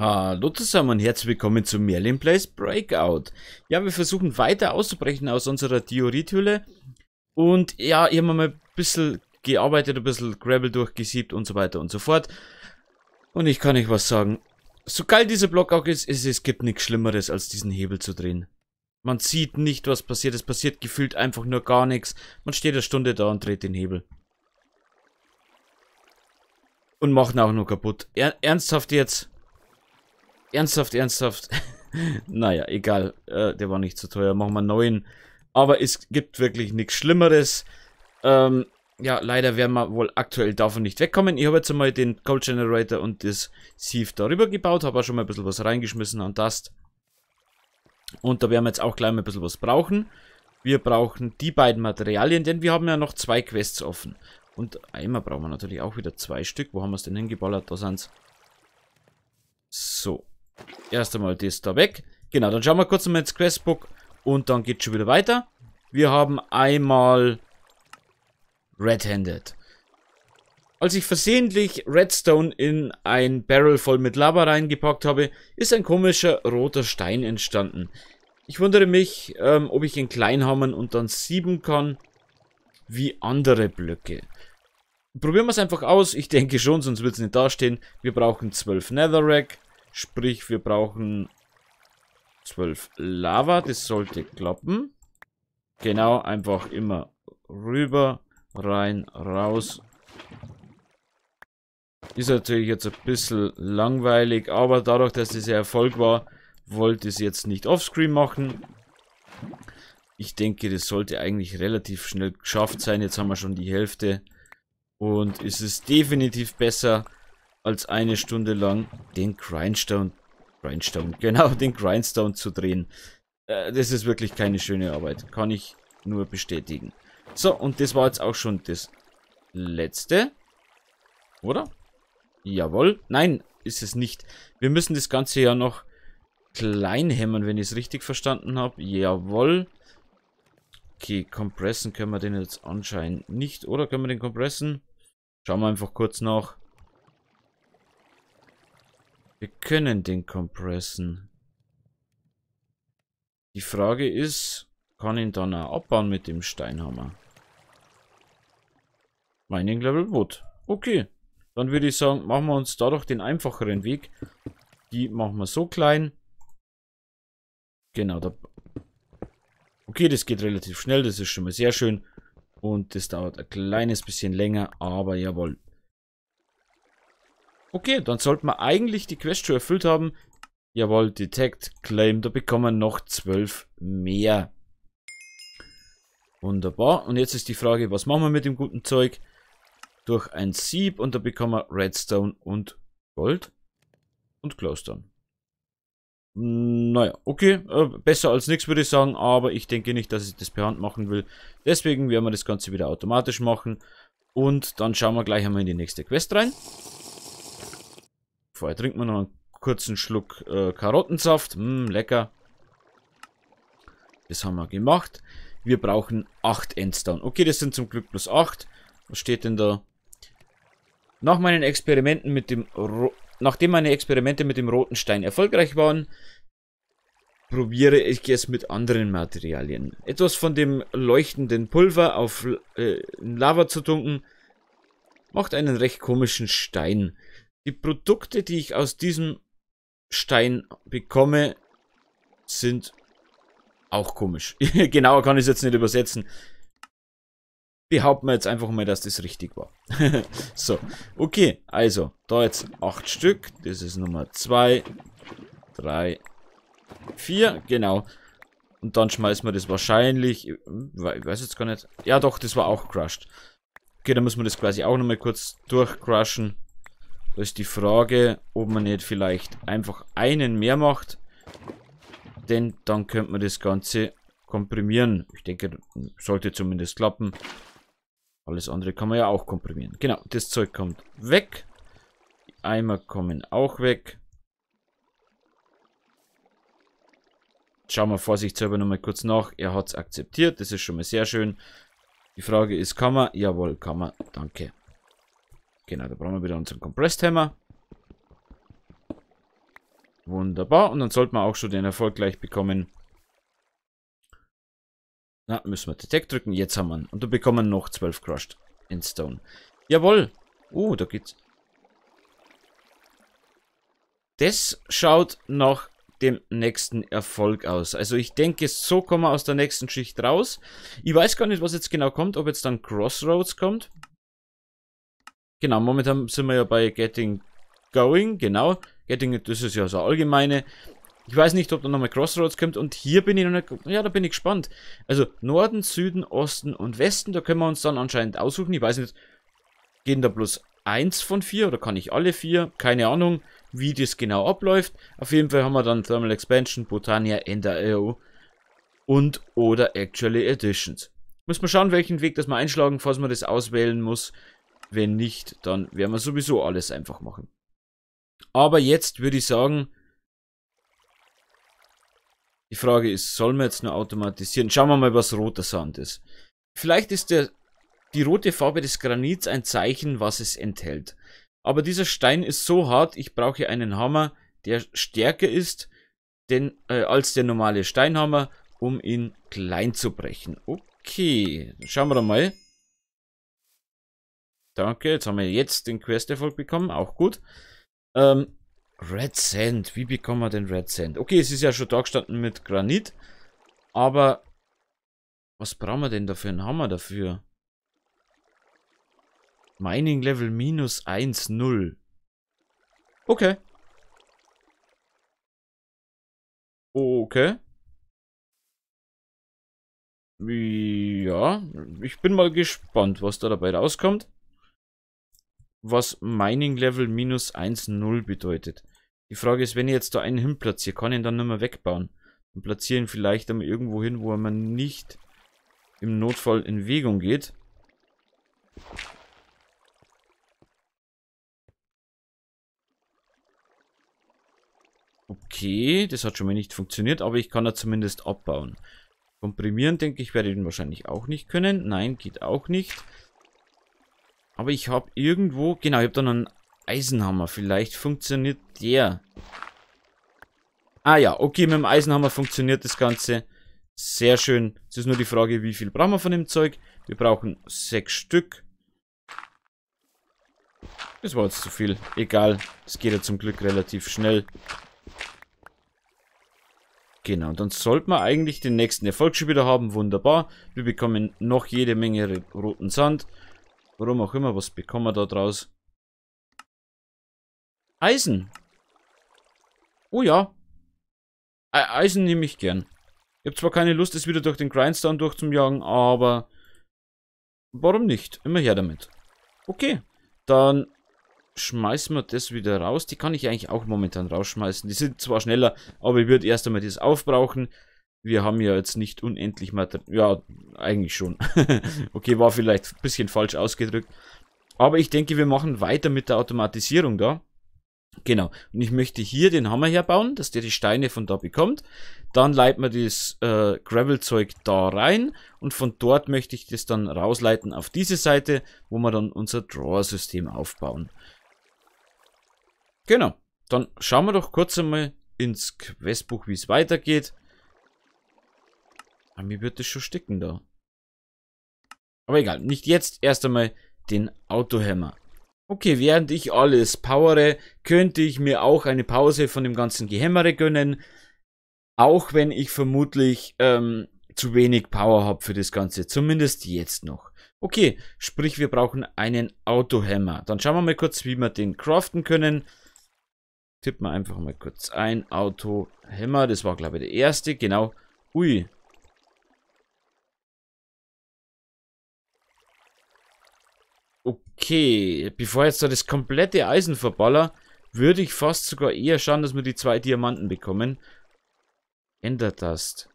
Hallo zusammen und herzlich willkommen zu Merlin Place Breakout. Ja, wir versuchen weiter auszubrechen aus unserer Diorithülle. Und ja, hier haben wir mal ein bisschen gearbeitet, ein bisschen Gravel durchgesiebt und so weiter und so fort. Und ich kann euch was sagen. So geil dieser Block auch ist, ist, es gibt nichts Schlimmeres, als diesen Hebel zu drehen. Man sieht nicht, was passiert. Es passiert gefühlt einfach nur gar nichts. Man steht eine Stunde da und dreht den Hebel. Und macht ihn auch nur kaputt. Er ernsthaft jetzt? Ernsthaft, ernsthaft. naja, egal. Äh, der war nicht zu so teuer. Machen wir einen neuen. Aber es gibt wirklich nichts Schlimmeres. Ähm, ja, leider werden wir wohl aktuell davon nicht wegkommen. Ich habe jetzt einmal den Gold Generator und das Sieve darüber gebaut. Habe auch schon mal ein bisschen was reingeschmissen an das. Und da werden wir jetzt auch gleich mal ein bisschen was brauchen. Wir brauchen die beiden Materialien, denn wir haben ja noch zwei Quests offen. Und einmal brauchen wir natürlich auch wieder zwei Stück. Wo haben wir es denn hingeballert? Da sind es. So, Erst einmal das da weg. Genau, dann schauen wir kurz mal ins Questbook und dann geht schon wieder weiter. Wir haben einmal Red-Handed. Als ich versehentlich Redstone in ein Barrel voll mit Lava reingepackt habe, ist ein komischer roter Stein entstanden. Ich wundere mich, ähm, ob ich ihn klein hammern und dann sieben kann, wie andere Blöcke. Probieren wir es einfach aus. Ich denke schon, sonst wird es nicht dastehen. Wir brauchen 12 Netherrack. Sprich, wir brauchen 12 Lava. Das sollte klappen. Genau, einfach immer rüber, rein, raus. Ist natürlich jetzt ein bisschen langweilig, aber dadurch, dass ein Erfolg war, wollte ich es jetzt nicht offscreen machen. Ich denke, das sollte eigentlich relativ schnell geschafft sein. Jetzt haben wir schon die Hälfte. Und es ist definitiv besser, als eine Stunde lang den Grindstone, Grindstone, genau, den Grindstone zu drehen. Äh, das ist wirklich keine schöne Arbeit, kann ich nur bestätigen. So, und das war jetzt auch schon das letzte, oder? Jawohl, nein, ist es nicht. Wir müssen das Ganze ja noch klein hämmern, wenn ich es richtig verstanden habe. Jawohl. Okay, kompressen können wir den jetzt anscheinend nicht, oder? Können wir den kompressen? Schauen wir einfach kurz nach. Wir können den compressen. Die Frage ist, kann ihn dann auch abbauen mit dem Steinhammer? Mining Level Wood. Okay. Dann würde ich sagen, machen wir uns dadurch den einfacheren Weg. Die machen wir so klein. Genau, da Okay, das geht relativ schnell, das ist schon mal sehr schön. Und das dauert ein kleines bisschen länger, aber jawohl. Okay, dann sollten wir eigentlich die Quest schon erfüllt haben. Jawohl, Detect, Claim, da bekommen wir noch 12 mehr. Wunderbar. Und jetzt ist die Frage, was machen wir mit dem guten Zeug? Durch ein Sieb und da bekommen wir Redstone und Gold und Glowstone. Naja, okay, äh, besser als nichts würde ich sagen, aber ich denke nicht, dass ich das per Hand machen will. Deswegen werden wir das Ganze wieder automatisch machen und dann schauen wir gleich einmal in die nächste Quest rein. Vorher trinken wir noch einen kurzen Schluck äh, Karottensaft. Mh, hm, lecker. Das haben wir gemacht. Wir brauchen 8 Endstone. Okay, das sind zum Glück plus 8. Was steht denn da? Nach meinen Experimenten mit dem... Ro Nachdem meine Experimente mit dem roten Stein erfolgreich waren, probiere ich es mit anderen Materialien. Etwas von dem leuchtenden Pulver auf äh, Lava zu tunken, macht einen recht komischen Stein. Die Produkte, die ich aus diesem Stein bekomme, sind auch komisch. Genauer kann ich es jetzt nicht übersetzen. Behaupten wir jetzt einfach mal, dass das richtig war. so, okay, also, da jetzt acht Stück. Das ist Nummer 2, 3, 4, genau. Und dann schmeißen wir das wahrscheinlich, ich weiß jetzt gar nicht. Ja doch, das war auch crushed. Okay, dann müssen wir das quasi auch nochmal kurz durchcrushen. Da ist die Frage, ob man nicht vielleicht einfach einen mehr macht. Denn dann könnte man das Ganze komprimieren. Ich denke, sollte zumindest klappen. Alles andere kann man ja auch komprimieren. Genau, das Zeug kommt weg. Die Eimer kommen auch weg. schauen wir vorsichtshalber nochmal kurz nach. Er hat es akzeptiert. Das ist schon mal sehr schön. Die Frage ist, kann man? Jawohl, kann man. Danke. Genau, da brauchen wir wieder unseren Compressed Hammer. Wunderbar. Und dann sollten wir auch schon den Erfolg gleich bekommen. Na, müssen wir Detect drücken. Jetzt haben wir ihn. Und da bekommen wir noch 12 Crushed in Stone. Jawohl. uh, da geht's. Das schaut nach dem nächsten Erfolg aus. Also ich denke, so kommen wir aus der nächsten Schicht raus. Ich weiß gar nicht, was jetzt genau kommt. Ob jetzt dann Crossroads kommt. Genau, momentan sind wir ja bei Getting Going, genau. Getting, das ist ja so allgemeine. Ich weiß nicht, ob da nochmal Crossroads kommt und hier bin ich noch nicht, ja, da bin ich gespannt. Also Norden, Süden, Osten und Westen, da können wir uns dann anscheinend aussuchen. Ich weiß nicht, gehen da bloß eins von vier oder kann ich alle vier? Keine Ahnung, wie das genau abläuft. Auf jeden Fall haben wir dann Thermal Expansion, Botania, Ender AO und oder Actually Editions. Muss man schauen, welchen Weg das wir einschlagen, falls man das auswählen muss. Wenn nicht, dann werden wir sowieso alles einfach machen. Aber jetzt würde ich sagen, die Frage ist, sollen wir jetzt nur automatisieren? Schauen wir mal, was roter Sand ist. Vielleicht ist der, die rote Farbe des Granits ein Zeichen, was es enthält. Aber dieser Stein ist so hart, ich brauche einen Hammer, der stärker ist denn, äh, als der normale Steinhammer, um ihn klein zu brechen. Okay, schauen wir mal. Danke, jetzt haben wir jetzt den Quest-Erfolg bekommen, auch gut. Ähm, Red Sand, wie bekommen wir den Red Sand? Okay, es ist ja schon da gestanden mit Granit, aber was brauchen wir denn dafür? Einen Hammer dafür. Mining Level minus 1, 0. Okay. Okay. Ja, ich bin mal gespannt, was da dabei rauskommt was Mining Level minus 1,0 bedeutet. Die Frage ist, wenn ich jetzt da einen hin platziere, kann ich ihn dann nicht mehr wegbauen. Und platzieren vielleicht dann irgendwo hin, wo man nicht im Notfall in Wegung geht. Okay, das hat schon mal nicht funktioniert, aber ich kann da zumindest abbauen. Komprimieren, denke ich, werde ich ihn wahrscheinlich auch nicht können. Nein, geht auch nicht. Aber ich habe irgendwo... Genau, ich habe dann einen Eisenhammer. Vielleicht funktioniert der. Ah ja, okay, mit dem Eisenhammer funktioniert das Ganze. Sehr schön. Es ist nur die Frage, wie viel brauchen wir von dem Zeug. Wir brauchen sechs Stück. Das war jetzt zu viel. Egal, es geht ja zum Glück relativ schnell. Genau, dann sollten wir eigentlich den nächsten Erfolg schon wieder haben. Wunderbar. Wir bekommen noch jede Menge roten Sand. Warum auch immer, was bekommen wir da draus? Eisen. Oh ja. E Eisen nehme ich gern. Ich habe zwar keine Lust, es wieder durch den Grindstone durchzujagen, aber warum nicht? Immer her damit. Okay, dann schmeißen wir das wieder raus. Die kann ich eigentlich auch momentan rausschmeißen. Die sind zwar schneller, aber ich würde erst einmal das aufbrauchen wir haben ja jetzt nicht unendlich Material. Ja, eigentlich schon. okay, war vielleicht ein bisschen falsch ausgedrückt. Aber ich denke, wir machen weiter mit der Automatisierung da. Genau. Und ich möchte hier den Hammer herbauen, dass der die Steine von da bekommt. Dann leiten wir das äh, Gravel-Zeug da rein. Und von dort möchte ich das dann rausleiten auf diese Seite, wo wir dann unser Draw-System aufbauen. Genau. Dann schauen wir doch kurz einmal ins Questbuch, wie es weitergeht. Aber mir wird das schon sticken da. Aber egal, nicht jetzt. Erst einmal den Autohammer. Okay, während ich alles powere, könnte ich mir auch eine Pause von dem ganzen Gehämmere gönnen. Auch wenn ich vermutlich ähm, zu wenig Power habe für das Ganze. Zumindest jetzt noch. Okay, sprich wir brauchen einen Autohammer. Dann schauen wir mal kurz, wie wir den craften können. Tippen wir einfach mal kurz ein. Autohammer, das war glaube ich der erste, genau. Ui, Okay, bevor jetzt da das komplette Eisen verballer, würde ich fast sogar eher schauen, dass wir die zwei Diamanten bekommen. Ändert das.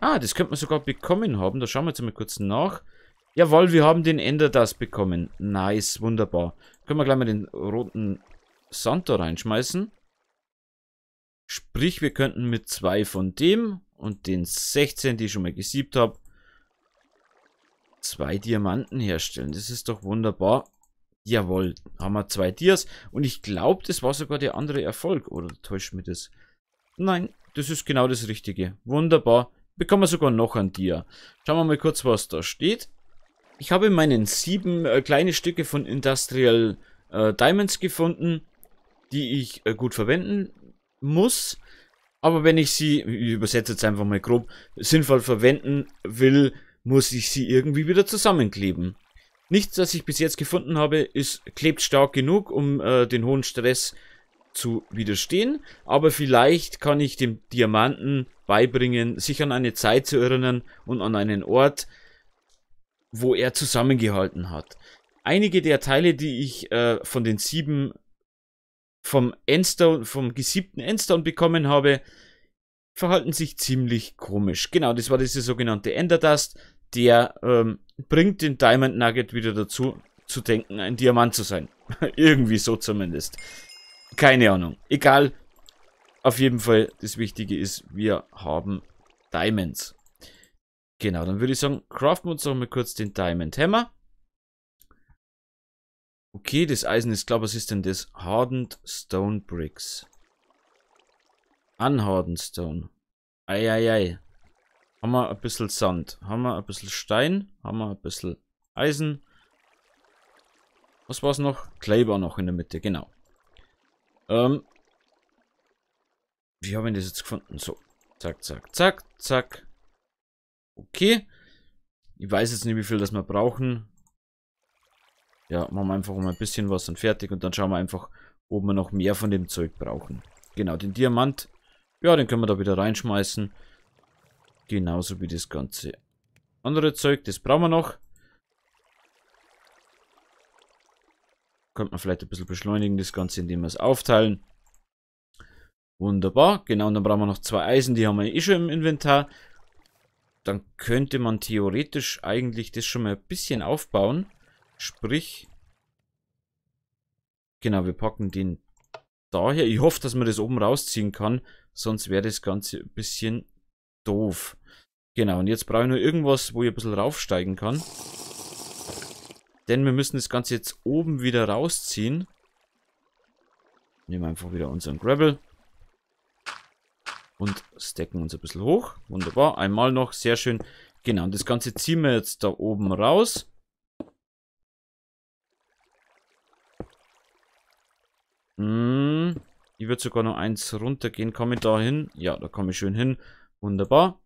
Ah, das könnte man sogar bekommen haben. Da schauen wir jetzt mal kurz nach. Jawohl, wir haben den Enderdust bekommen. Nice, wunderbar. Können wir gleich mal den roten Sand da reinschmeißen. Sprich, wir könnten mit zwei von dem und den 16, die ich schon mal gesiebt habe, Zwei Diamanten herstellen. Das ist doch wunderbar. Jawohl, haben wir zwei Dias. Und ich glaube, das war sogar der andere Erfolg. Oder täuscht mir das? Nein, das ist genau das Richtige. Wunderbar. Bekommen wir sogar noch ein Dia. Schauen wir mal kurz, was da steht. Ich habe in meinen sieben äh, kleine Stücke von Industrial äh, Diamonds gefunden, die ich äh, gut verwenden muss. Aber wenn ich sie, ich übersetze jetzt einfach mal grob, sinnvoll verwenden will, muss ich sie irgendwie wieder zusammenkleben. Nichts, was ich bis jetzt gefunden habe, ist klebt stark genug, um äh, den hohen Stress zu widerstehen. Aber vielleicht kann ich dem Diamanten beibringen, sich an eine Zeit zu erinnern und an einen Ort, wo er zusammengehalten hat. Einige der Teile, die ich äh, von den sieben vom Endstone, vom gesiebten Endstone bekommen habe, verhalten sich ziemlich komisch. Genau, das war diese sogenannte Enderdust der ähm, bringt den Diamond Nugget wieder dazu, zu denken, ein Diamant zu sein. Irgendwie so zumindest. Keine Ahnung. Egal. Auf jeden Fall, das Wichtige ist, wir haben Diamonds. Genau, dann würde ich sagen, craften wir uns noch mal kurz den Diamond Hammer. Okay, das Eisen ist, glaube ich, was ist denn das? Hardened Stone Bricks. Unhardened Stone. Eieiei. Ei, ei. Haben wir ein bisschen Sand. Haben wir ein bisschen Stein. Haben wir ein bisschen Eisen. Was war es noch? Kleber noch in der Mitte, genau. Ähm. Wie haben wir das jetzt gefunden? So. Zack, zack, zack, zack. Okay. Ich weiß jetzt nicht, wie viel das wir brauchen. Ja, machen wir einfach mal ein bisschen was und fertig. Und dann schauen wir einfach, ob wir noch mehr von dem Zeug brauchen. Genau, den Diamant. Ja, den können wir da wieder reinschmeißen. Genauso wie das ganze andere Zeug. Das brauchen wir noch. Könnte man vielleicht ein bisschen beschleunigen, das Ganze, indem wir es aufteilen. Wunderbar. Genau, und dann brauchen wir noch zwei Eisen. Die haben wir eh schon im Inventar. Dann könnte man theoretisch eigentlich das schon mal ein bisschen aufbauen. Sprich, genau, wir packen den daher. Ich hoffe, dass man das oben rausziehen kann. Sonst wäre das Ganze ein bisschen doof. Genau, und jetzt brauche ich nur irgendwas, wo ich ein bisschen raufsteigen kann. Denn wir müssen das Ganze jetzt oben wieder rausziehen. Nehmen einfach wieder unseren Gravel. Und stecken uns ein bisschen hoch. Wunderbar. Einmal noch. Sehr schön. Genau, und das Ganze ziehen wir jetzt da oben raus. Hm. Ich würde sogar noch eins runtergehen. Komme ich da hin? Ja, da komme ich schön hin. Wunderbar.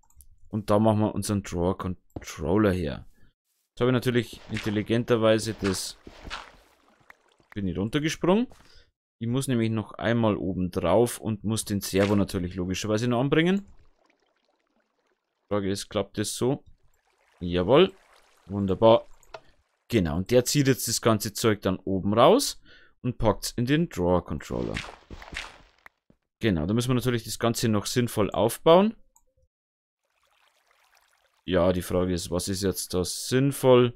Und da machen wir unseren Drawer Controller her. Jetzt habe ich natürlich intelligenterweise das... Bin ich runtergesprungen. Ich muss nämlich noch einmal oben drauf und muss den Servo natürlich logischerweise noch anbringen. Frage ist, klappt das so? Jawohl. Wunderbar. Genau, und der zieht jetzt das ganze Zeug dann oben raus und packt es in den Drawer Controller. Genau, da müssen wir natürlich das Ganze noch sinnvoll aufbauen. Ja, die Frage ist, was ist jetzt da sinnvoll?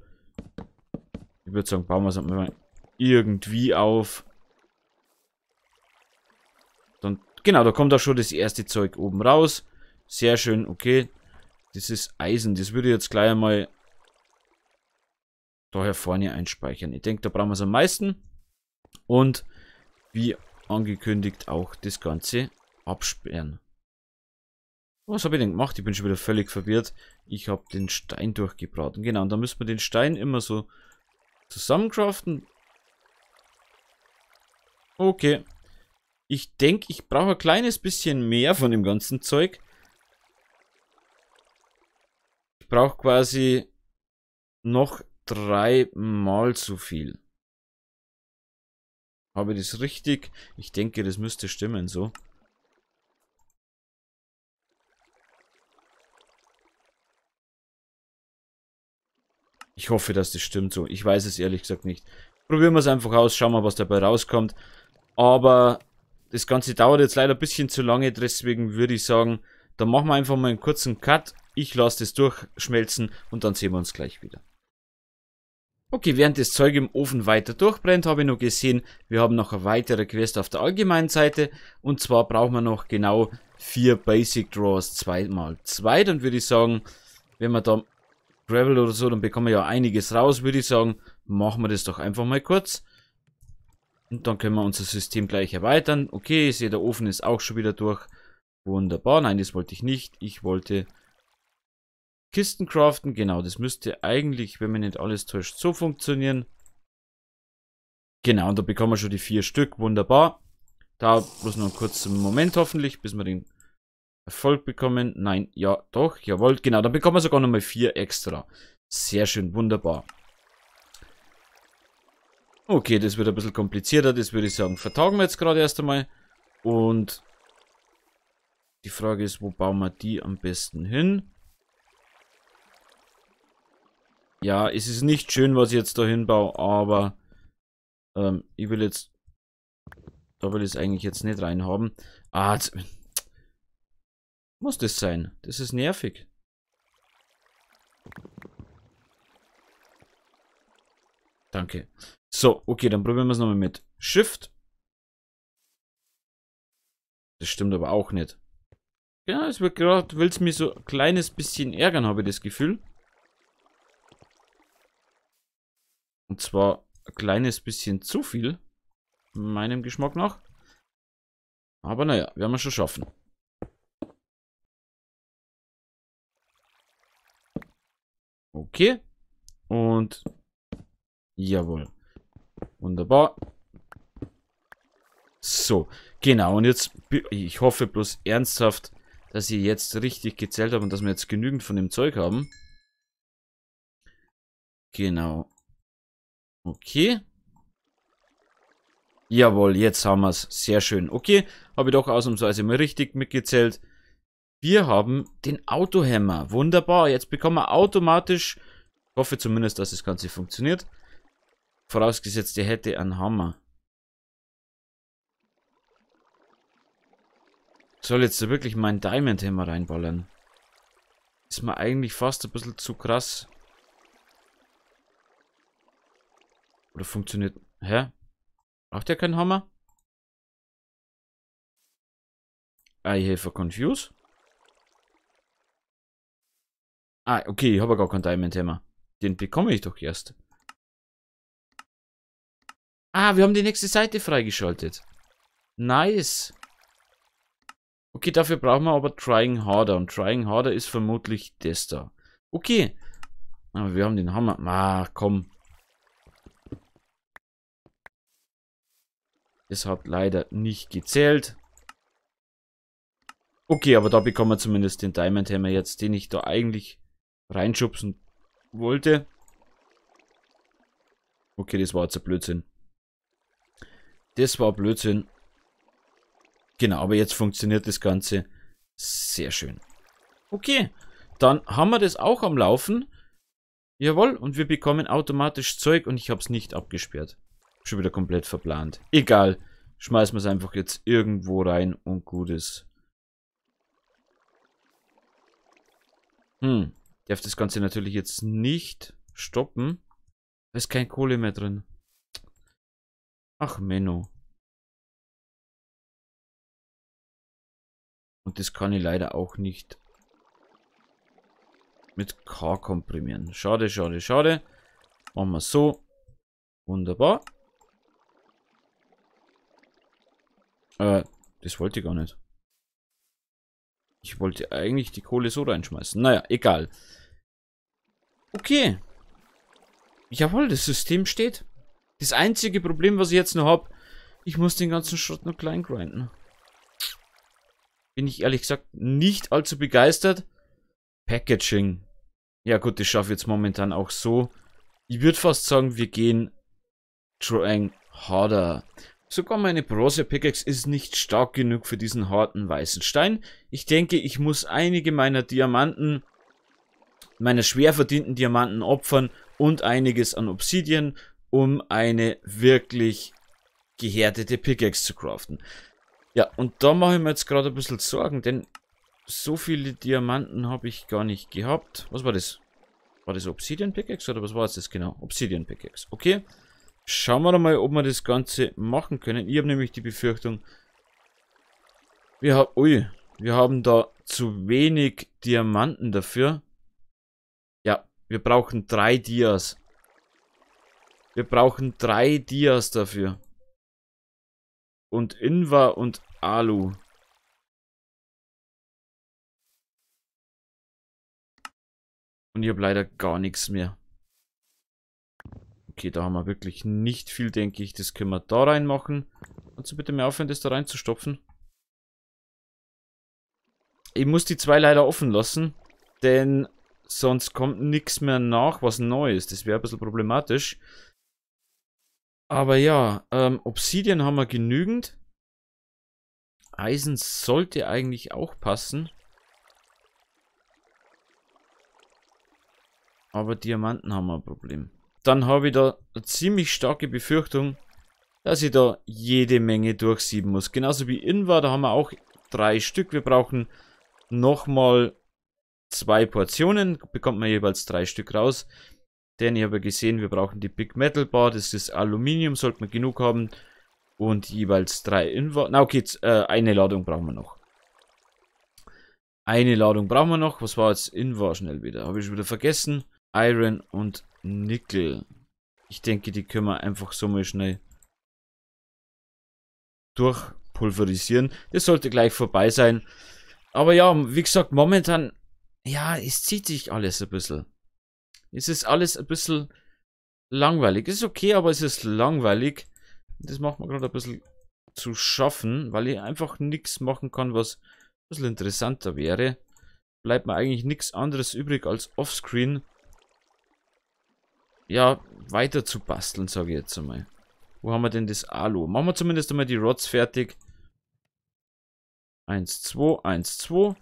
Ich würde sagen, bauen wir es mal irgendwie auf. Dann, genau, da kommt auch schon das erste Zeug oben raus. Sehr schön, okay. Das ist Eisen. Das würde ich jetzt gleich einmal daher vorne einspeichern. Ich denke, da brauchen wir es am meisten. Und wie angekündigt auch das Ganze absperren. Was habe ich denn gemacht? Ich bin schon wieder völlig verwirrt. Ich habe den Stein durchgebraten. Genau, und dann müssen wir den Stein immer so zusammencraften. Okay. Ich denke, ich brauche ein kleines bisschen mehr von dem ganzen Zeug. Ich brauche quasi noch dreimal zu viel. Habe ich das richtig? Ich denke, das müsste stimmen so. Ich hoffe, dass das stimmt so. Ich weiß es ehrlich gesagt nicht. Probieren wir es einfach aus, schauen wir, was dabei rauskommt. Aber das Ganze dauert jetzt leider ein bisschen zu lange, deswegen würde ich sagen, dann machen wir einfach mal einen kurzen Cut. Ich lasse das durchschmelzen und dann sehen wir uns gleich wieder. Okay, während das Zeug im Ofen weiter durchbrennt, habe ich noch gesehen, wir haben noch eine weitere Quest auf der allgemeinen Seite. Und zwar brauchen wir noch genau vier Basic Draws 2x2. Dann würde ich sagen, wenn wir da Gravel oder so, dann bekommen wir ja einiges raus, würde ich sagen. Machen wir das doch einfach mal kurz. Und dann können wir unser System gleich erweitern. Okay, ich sehe, der Ofen ist auch schon wieder durch. Wunderbar. Nein, das wollte ich nicht. Ich wollte Kisten craften. Genau, das müsste eigentlich, wenn mir nicht alles täuscht, so funktionieren. Genau, und da bekommen wir schon die vier Stück. Wunderbar. Da bloß noch einen kurzen Moment hoffentlich, bis wir den Erfolg bekommen. Nein, ja, doch, jawohl. Genau, dann bekommen wir sogar nochmal vier extra. Sehr schön, wunderbar. Okay, das wird ein bisschen komplizierter. Das würde ich sagen, vertagen wir jetzt gerade erst einmal. Und die Frage ist, wo bauen wir die am besten hin? Ja, es ist nicht schön, was ich jetzt da hinbaue, aber ähm, ich will jetzt... Da will ich es eigentlich jetzt nicht reinhaben. Ah, jetzt, muss das sein? Das ist nervig. Danke. So, okay, dann probieren wir es nochmal mit Shift. Das stimmt aber auch nicht. Ja, es wird gerade, will es mich so ein kleines bisschen ärgern, habe ich das Gefühl. Und zwar ein kleines bisschen zu viel, meinem Geschmack nach. Aber naja, werden wir schon schaffen. Okay. Und jawohl. Wunderbar. So, genau. Und jetzt, ich hoffe bloß ernsthaft, dass ihr jetzt richtig gezählt habt und dass wir jetzt genügend von dem Zeug haben. Genau. Okay. Jawohl, jetzt haben wir es. Sehr schön. Okay, habe ich doch ausnahmsweise mal richtig mitgezählt. Wir haben den Autohammer. Wunderbar. Jetzt bekommen wir automatisch, ich hoffe zumindest, dass das Ganze funktioniert. Vorausgesetzt, ihr hätte einen Hammer. soll jetzt wirklich meinen Diamond Hammer reinballern. Ist mir eigentlich fast ein bisschen zu krass. Oder funktioniert... Hä? Braucht er keinen Hammer? Ah, I have a confuse. Ah, okay, ich habe gar keinen Diamond Hammer. Den bekomme ich doch erst. Ah, wir haben die nächste Seite freigeschaltet. Nice. Okay, dafür brauchen wir aber Trying Harder. Und Trying Harder ist vermutlich das da. Okay. Aber ah, wir haben den Hammer. Ah, komm. Das hat leider nicht gezählt. Okay, aber da bekommen wir zumindest den Diamond Hammer jetzt, den ich da eigentlich reinschubsen wollte. Okay, das war jetzt ein Blödsinn. Das war Blödsinn. Genau, aber jetzt funktioniert das Ganze sehr schön. Okay, dann haben wir das auch am Laufen. Jawohl, und wir bekommen automatisch Zeug und ich habe es nicht abgesperrt. Schon wieder komplett verplant. Egal, schmeißen wir es einfach jetzt irgendwo rein und gut ist. Hm, darf das Ganze natürlich jetzt nicht stoppen. Da ist kein Kohle mehr drin. Ach, Menno. Und das kann ich leider auch nicht mit K komprimieren. Schade, schade, schade. Machen wir so. Wunderbar. Äh, das wollte ich gar nicht. Ich wollte eigentlich die Kohle so reinschmeißen. Naja, egal. Okay. Jawohl, das System steht. Das einzige Problem, was ich jetzt noch habe, ich muss den ganzen Schrott noch klein grinden. Bin ich ehrlich gesagt nicht allzu begeistert. Packaging. Ja gut, das schaffe ich jetzt momentan auch so. Ich würde fast sagen, wir gehen Trying Harder. Sogar meine Bronze-Pickaxe ist nicht stark genug für diesen harten weißen Stein. Ich denke, ich muss einige meiner Diamanten, meiner schwer verdienten Diamanten opfern und einiges an Obsidian, um eine wirklich gehärtete Pickaxe zu craften. Ja, und da mache ich mir jetzt gerade ein bisschen Sorgen, denn so viele Diamanten habe ich gar nicht gehabt. Was war das? War das Obsidian Pickaxe oder was war es das genau? Obsidian Pickaxe. Okay. Schauen wir doch mal, ob wir das Ganze machen können. Ich habe nämlich die Befürchtung, wir, ha Ui, wir haben da zu wenig Diamanten dafür. Ja, wir brauchen drei Dias. Wir brauchen drei Dias dafür. Und Inva und Alu. Und ich habe leider gar nichts mehr. Okay, da haben wir wirklich nicht viel, denke ich. Das können wir da reinmachen. Kannst du bitte mir aufhören, das da reinzustopfen? Ich muss die zwei leider offen lassen, denn sonst kommt nichts mehr nach, was neu ist. Das wäre ein bisschen problematisch. Aber ja, ähm, Obsidian haben wir genügend. Eisen sollte eigentlich auch passen. Aber Diamanten haben wir ein Problem dann habe ich da eine ziemlich starke Befürchtung, dass ich da jede Menge durchsieben muss. Genauso wie Ingwer, da haben wir auch drei Stück. Wir brauchen nochmal zwei Portionen, bekommt man jeweils drei Stück raus. Denn ich habe gesehen, wir brauchen die Big Metal Bar, das ist Aluminium, sollte man genug haben. Und jeweils drei Invar. Na okay, jetzt, äh, eine Ladung brauchen wir noch. Eine Ladung brauchen wir noch. Was war jetzt Invar schnell wieder? Habe ich schon wieder vergessen. Iron und Nickel. Ich denke, die können wir einfach so mal schnell durchpulverisieren. Das sollte gleich vorbei sein. Aber ja, wie gesagt, momentan, ja, es zieht sich alles ein bisschen. Es ist alles ein bisschen langweilig. Es ist okay, aber es ist langweilig. Das macht man gerade ein bisschen zu schaffen, weil ich einfach nichts machen kann, was ein bisschen interessanter wäre. Bleibt mir eigentlich nichts anderes übrig als Offscreen ja, weiter zu basteln, sage ich jetzt einmal. Wo haben wir denn das Alu? Machen wir zumindest einmal die Rods fertig. 1, 2, 1, 2.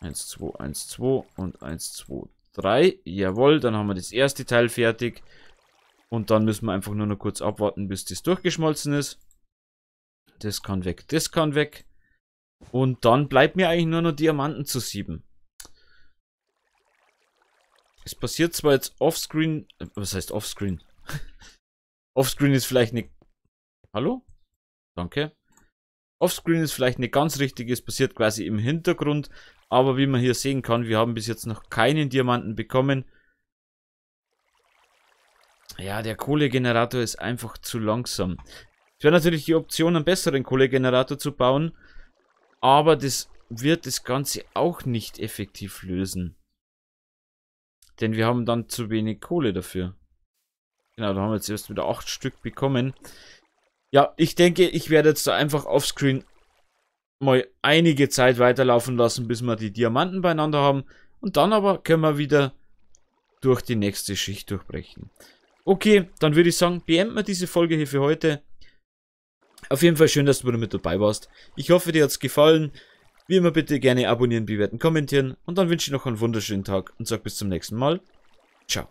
1, 2, 1, 2 und 1, 2, 3. Jawohl, dann haben wir das erste Teil fertig. Und dann müssen wir einfach nur noch kurz abwarten, bis das durchgeschmolzen ist. Das kann weg, das kann weg. Und dann bleibt mir eigentlich nur noch Diamanten zu sieben. Es passiert zwar jetzt offscreen, was heißt offscreen? offscreen ist vielleicht nicht. Hallo? Danke. Offscreen ist vielleicht nicht ganz richtig, es passiert quasi im Hintergrund, aber wie man hier sehen kann, wir haben bis jetzt noch keinen Diamanten bekommen. Ja, der Kohlegenerator ist einfach zu langsam. Es wäre natürlich die Option, einen besseren Kohlegenerator zu bauen, aber das wird das Ganze auch nicht effektiv lösen. Denn wir haben dann zu wenig Kohle dafür. Genau, da haben wir jetzt erst wieder 8 Stück bekommen. Ja, ich denke, ich werde jetzt da einfach offscreen mal einige Zeit weiterlaufen lassen, bis wir die Diamanten beieinander haben. Und dann aber können wir wieder durch die nächste Schicht durchbrechen. Okay, dann würde ich sagen, beenden wir diese Folge hier für heute. Auf jeden Fall schön, dass du wieder mit dabei warst. Ich hoffe, dir hat es gefallen. Wie immer bitte gerne abonnieren, bewerten, kommentieren und dann wünsche ich noch einen wunderschönen Tag und sage bis zum nächsten Mal. Ciao.